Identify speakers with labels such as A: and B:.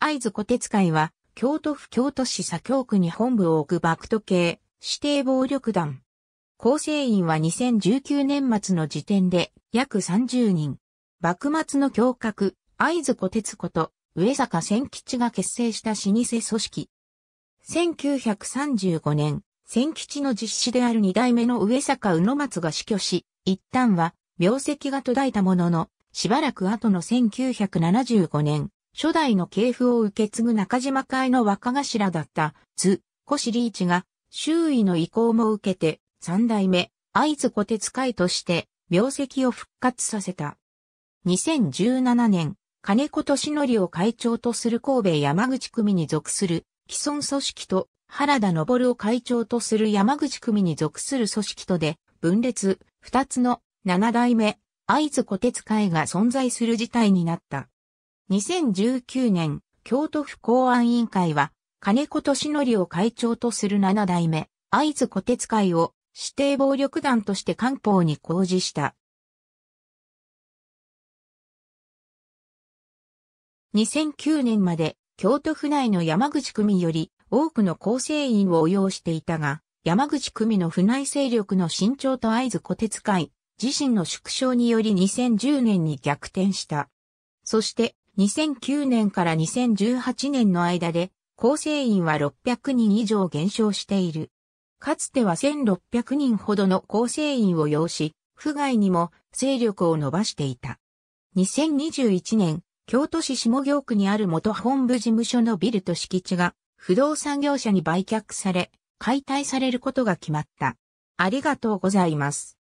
A: 会津小鉄会は、京都府京都市左京区に本部を置くバクト系指定暴力団。構成員は2019年末の時点で約30人。幕末の教閣、会津小鉄こと上坂千吉が結成した老舗組織。1935年、千吉の実施である二代目の上坂宇野松が死去し、一旦は、病跡が途絶えたものの、しばらく後の1975年、初代の系譜を受け継ぐ中島会の若頭だった図、越リーチが周囲の意向も受けて三代目合津小鉄会として名跡を復活させた。2017年、金子敏則を会長とする神戸山口組に属する既存組織と原田昇を会長とする山口組に属する組織とで分裂、二つの七代目、合津小鉄会が存在する事態になった。2019年、京都府公安委員会は、金子敏則を会長とする7代目、会津小鉄会を指定暴力団として官報に公示した。
B: 2009年まで
A: 京都府内の山口組より多くの構成員を応用していたが、山口組の府内勢力の伸長と合図小鉄会、自身の縮小により2010年に逆転した。そして、2009年から2018年の間で、構成員は600人以上減少している。かつては1600人ほどの構成員を要し、府外にも勢力を伸ばしていた。2021年、京都市下京区にある元本部事務所のビルと敷地が不動産業者に売却され、解体されることが決まった。ありがとうございます。